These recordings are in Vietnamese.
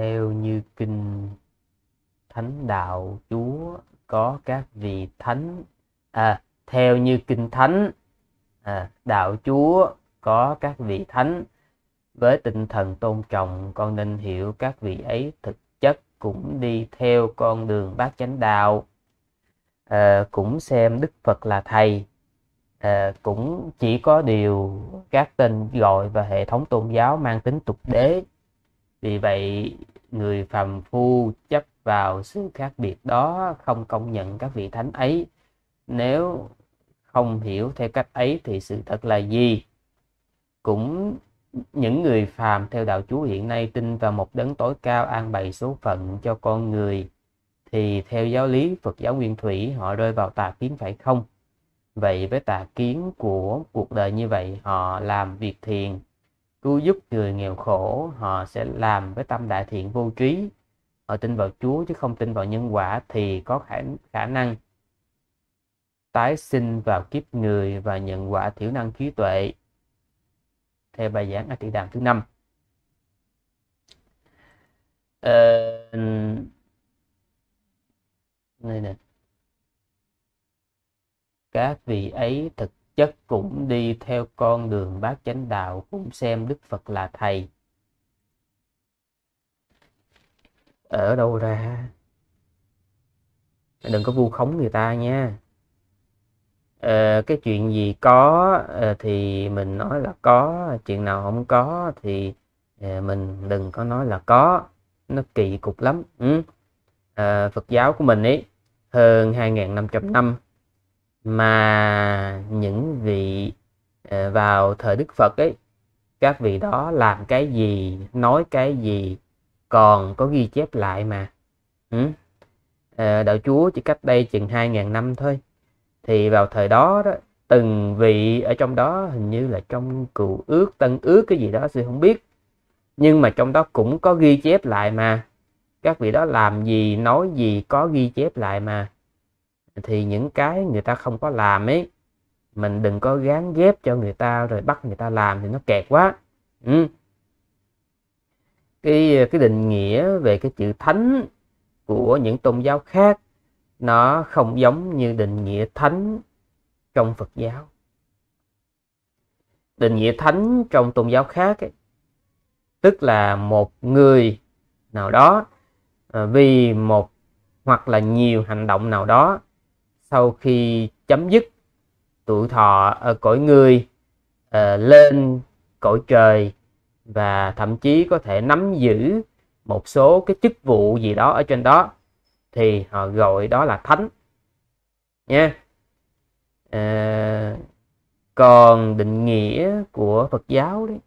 theo như kinh thánh đạo chúa có các vị thánh à, theo như kinh thánh à, đạo chúa có các vị thánh với tinh thần tôn trọng con nên hiểu các vị ấy thực chất cũng đi theo con đường bát chánh đạo à, cũng xem đức phật là thầy à, cũng chỉ có điều các tên gọi và hệ thống tôn giáo mang tính tục đế vì vậy người phàm phu chấp vào sự khác biệt đó không công nhận các vị thánh ấy nếu không hiểu theo cách ấy thì sự thật là gì cũng những người phàm theo đạo chúa hiện nay tin vào một đấng tối cao an bày số phận cho con người thì theo giáo lý Phật giáo nguyên thủy họ rơi vào tà kiến phải không? Vậy với tà kiến của cuộc đời như vậy họ làm việc thiền cứu giúp người nghèo khổ họ sẽ làm với tâm đại thiện vô trí họ tin vào chúa chứ không tin vào nhân quả thì có khả, khả năng tái sinh vào kiếp người và nhận quả thiểu năng trí tuệ theo bài giảng ở trị đàm thứ năm ờ, này nè các vị ấy thực chất cũng đi theo con đường bát chánh đạo cũng xem đức phật là thầy ở đâu ra đừng có vu khống người ta nha à, cái chuyện gì có ờ, thì mình nói là có chuyện nào không có thì ờ, mình đừng có nói là có nó kỳ cục lắm ừ. à, phật giáo của mình ấy hơn 2.500 năm mà những vị ờ, vào thời đức phật ấy các vị đó làm cái gì nói cái gì còn có ghi chép lại mà ừ? Ờ, đạo chúa chỉ cách đây chừng 2.000 năm thôi thì vào thời đó đó từng vị ở trong đó hình như là trong cựu ước tân ước cái gì đó sư không biết nhưng mà trong đó cũng có ghi chép lại mà các vị đó làm gì nói gì có ghi chép lại mà thì những cái người ta không có làm ấy mình đừng có gán ghép cho người ta rồi bắt người ta làm thì nó kẹt quá ừ. cái cái định nghĩa về cái chữ thánh của những tôn giáo khác nó không giống như định nghĩa thánh trong Phật giáo định nghĩa thánh trong tôn giáo khác ấy, tức là một người nào đó à, vì một hoặc là nhiều hành động nào đó sau khi chấm dứt tuổi thọ ở ờ, cõi người uh, lên cõi trời và thậm chí có thể nắm giữ một số cái chức vụ gì đó ở trên đó thì họ gọi đó là thánh nha à, còn định nghĩa của Phật giáo đấy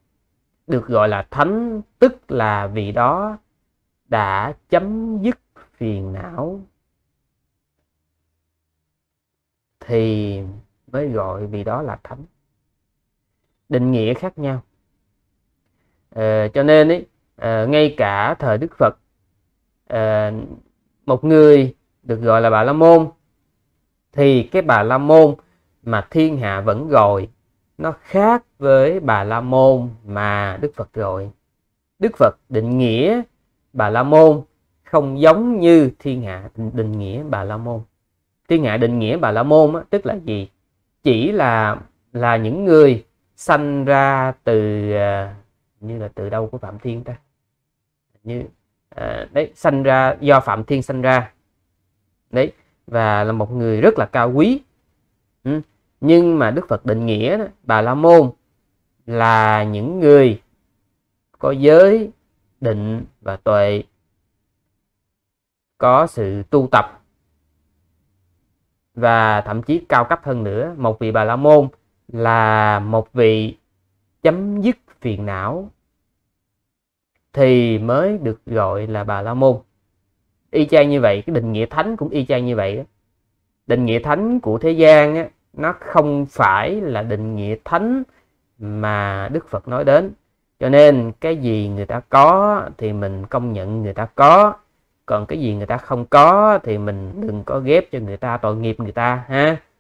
được gọi là thánh tức là vì đó đã chấm dứt phiền não thì mới gọi vì đó là thánh định nghĩa khác nhau à, cho nên ấy, à, ờ, ngay cả thời đức phật à, một người được gọi là bà la môn thì cái bà la môn mà thiên hạ vẫn gọi nó khác với bà la môn mà đức phật gọi đức phật định nghĩa bà la môn không giống như thiên hạ định nghĩa bà la môn thiên hạ định nghĩa bà la môn á, tức là gì chỉ là là những người sanh ra từ à, như là từ đâu của phạm thiên ta như à, đấy sanh ra do phạm thiên sanh ra đấy và là một người rất là cao quý ừ, nhưng mà đức phật định nghĩa đó, bà la môn là những người có giới định và tuệ có sự tu tập và thậm chí cao cấp hơn nữa một vị bà la môn là một vị chấm dứt phiền não thì mới được gọi là bà la môn y chang như vậy cái định nghĩa thánh cũng y chang như vậy định nghĩa thánh của thế gian á, nó không phải là định nghĩa thánh mà đức phật nói đến cho nên cái gì người ta có thì mình công nhận người ta có còn cái gì người ta không có thì mình đừng có ghép cho người ta tội nghiệp người ta ha